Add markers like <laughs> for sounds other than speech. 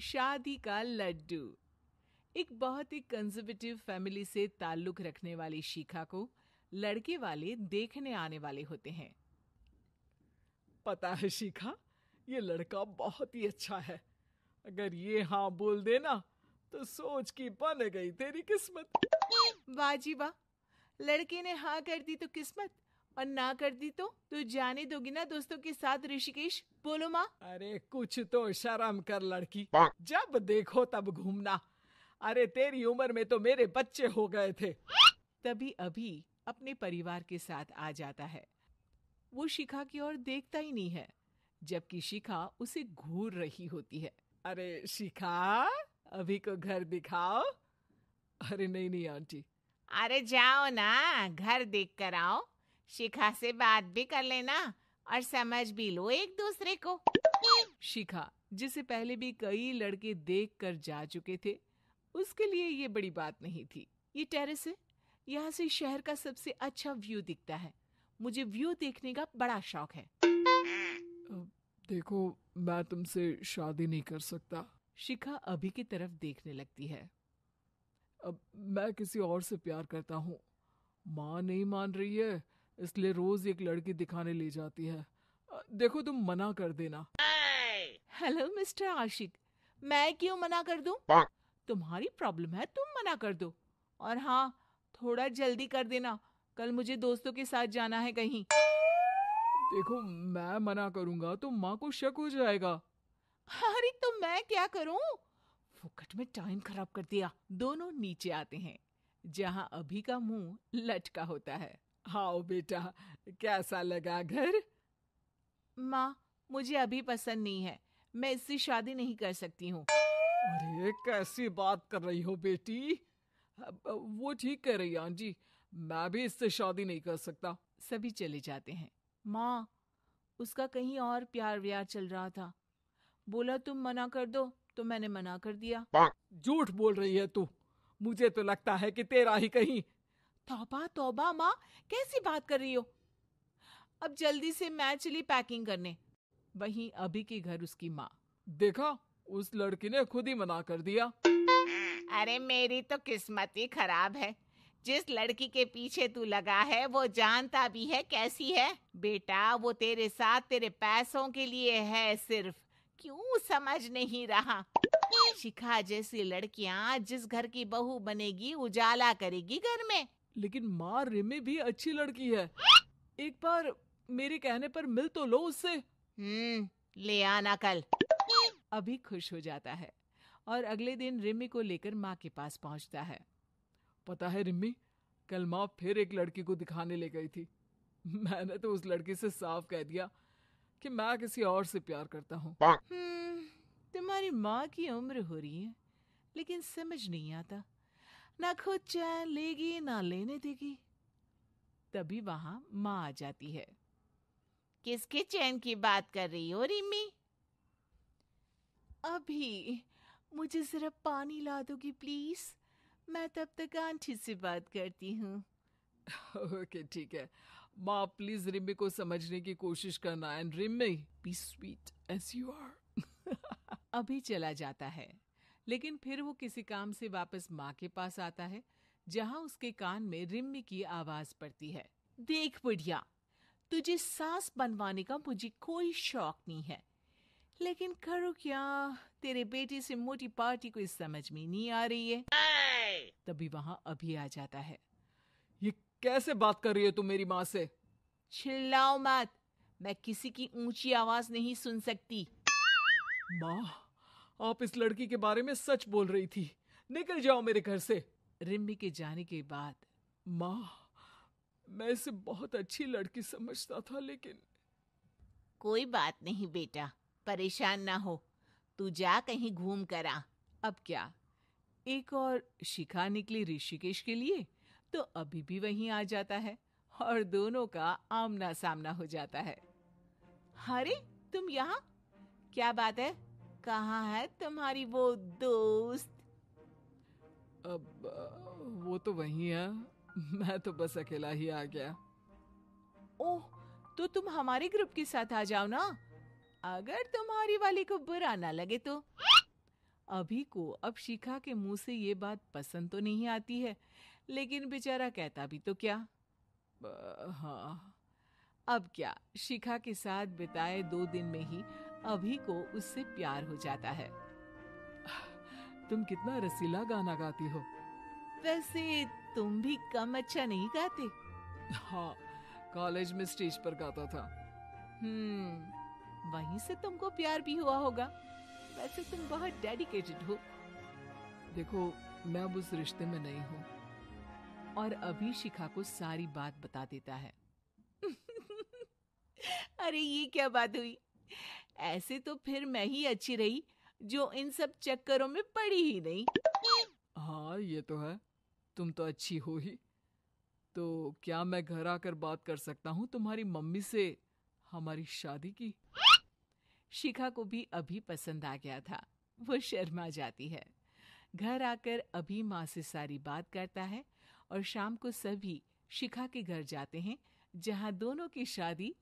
शादी का लड्डू एक बहुत ही कंजर्वेटिव फैमिली से ताल्लुक रखने वाली शिखा को लड़के वाले देखने आने वाले होते हैं पता है शिखा ये लड़का बहुत ही अच्छा है अगर ये हाँ बोल देना तो सोच की बन गई तेरी किस्मत वाह वाह लड़के ने हाँ कर दी तो किस्मत और ना कर दी तो तो जाने दोगी ना दोस्तों के साथ ऋषिकेश बोलो माँ अरे कुछ तो शर्म कर लड़की जब देखो तब घूमना अरे तेरी उम्र में तो मेरे बच्चे हो गए थे तभी अभी अपने परिवार के साथ आ जाता है वो शिखा की ओर देखता ही नहीं है जबकि शिखा उसे घूर रही होती है अरे शिखा अभी को घर दिखाओ अरे नहीं नहीं आंटी अरे जाओ ना घर देख कर आओ शिखा से बात भी कर लेना और समझ भी लो एक दूसरे को शिखा जिसे पहले भी कई लड़के देख कर जा चुके थे उसके लिए ये बड़ी बात नहीं थी ये टेरेस है यहाँ से शहर का सबसे अच्छा व्यू दिखता है मुझे व्यू देखने का बड़ा शौक है देखो मैं तुमसे शादी नहीं कर सकता शिखा अभी की तरफ देखने लगती है अब मैं किसी और से प्यार करता हूँ माँ नहीं मान रही है इसलिए रोज एक लड़की दिखाने ले जाती है देखो तुम मना कर देना हेलो मिस्टर आशिक मैं क्यों मना कर दूं? तुम्हारी प्रॉब्लम है तुम मना कर दो और हाँ थोड़ा जल्दी कर देना कल मुझे दोस्तों के साथ जाना है कहीं देखो मैं मना करूंगा तो माँ को शक हो जाएगा अरे तो मैं क्या करूं? फुकट में टाइम खराब कर दिया दोनों नीचे आते हैं जहाँ अभी का मुंह लटका होता है आओ बेटा कैसा लगा घर माँ मुझे अभी पसंद नहीं है मैं इससे शादी नहीं कर सकती हूँ अरे कैसी बात कर रही हो बेटी वो ठीक कह रही आंटी मैं भी इससे शादी नहीं कर सकता सभी चले जाते हैं माँ उसका कहीं और प्यार व्यार चल रहा था बोला तुम मना कर दो तो मैंने मना कर दिया झूठ बोल रही है तू मुझे तो लगता है कि तेरा ही कहीं तौबा तौबा माँ कैसी बात कर रही हो अब जल्दी से मैं चली पैकिंग करने वहीं अभी के घर उसकी माँ देखा उस लड़की ने खुद ही मना कर दिया अरे मेरी तो किस्मत ही खराब है जिस लड़की के पीछे तू लगा है वो जानता भी है कैसी है बेटा वो तेरे साथ तेरे पैसों के लिए है सिर्फ क्यों समझ नहीं रहा शिखा जैसी लड़कियां जिस घर की बहू बनेगी उजाला करेगी घर में लेकिन माँ रिमी भी अच्छी लड़की है एक बार मेरे कहने पर मिल तो लो उससे हम्म ले आना कल अभी खुश हो जाता है और अगले दिन रिमी को लेकर माँ के पास पहुँचता है पता है रिमी कल माँ फिर एक लड़की को दिखाने ले गई थी मैंने तो उस लड़की से साफ कह दिया कि मैं किसी और से प्यार करता हूँ हम्म, तुम्हारी माँ की उम्र हो रही है लेकिन समझ नहीं आता ना खुद चैन लेगी ना लेने देगी तभी वहां माँ आ जाती है किसके चैन की बात कर रही हो रिमी अभी मुझे जरा पानी ला दोगी प्लीज मैं तब तक आंटी से बात करती हूँ ओके ठीक है माँ प्लीज रिम्मी को समझने की कोशिश करना एंड रिम्मी be sweet as you are अभी चला जाता है लेकिन फिर वो किसी काम से वापस माँ के पास आता है जहाँ उसके कान में रिम्मी की आवाज पड़ती है देख बुढ़िया तुझे सास बनवाने का मुझे कोई शौक नहीं है लेकिन करो क्या तेरे बेटे से मोटी पार्टी कोई समझ में नहीं आ रही है तभी वहाँ अभी आ जाता है ये कैसे बात कर रही है तुम मेरी माँ से चिल्लाओ मत मैं किसी की ऊंची आवाज नहीं सुन सकती माँ आप इस लड़की के बारे में सच बोल रही थी निकल जाओ मेरे घर से रिम्मी के जाने के बाद माँ मैं इसे बहुत अच्छी लड़की समझता था लेकिन कोई बात नहीं बेटा परेशान ना हो तू जा कहीं घूम कर आ अब क्या एक और शिखा निकली ऋषिकेश के लिए तो अभी भी वहीं आ जाता है और दोनों का आमना सामना हो जाता है अरे तुम यहाँ क्या बात है कहा है तुम्हारी वो दोस्त अब वो तो वही है मैं तो बस अकेला ही आ गया ओह तो तुम हमारे ग्रुप के साथ आ जाओ ना अगर तुम्हारी वाली को बुरा ना लगे तो अभी को अब शिखा के मुंह से ये बात पसंद तो नहीं आती है लेकिन बेचारा कहता भी तो क्या हाँ अब क्या शिखा के साथ बिताए दो दिन में ही अभी को उससे प्यार हो जाता है तुम कितना रसीला गाना गाती हो वैसे तुम भी कम अच्छा नहीं गाते हाँ कॉलेज में स्टेज पर गाता था हम्म वहीं से तुमको प्यार भी हुआ होगा वैसे तुम बहुत डेडिकेटेड हो देखो मैं अब उस रिश्ते में नहीं हूँ और अभी शिखा को सारी बात बता देता है <laughs> अरे ये क्या बात हुई ऐसे तो फिर मैं ही अच्छी रही जो इन सब चक्करों में पड़ी ही नहीं हाँ ये तो है तुम तो अच्छी हो ही तो क्या मैं घर आकर बात कर सकता हूँ तुम्हारी मम्मी से हमारी शादी की शिखा को भी अभी पसंद आ गया था वो शर्मा जाती है घर आकर अभी माँ से सारी बात करता है और शाम को सभी शिखा के घर जाते हैं जहाँ दोनों की शादी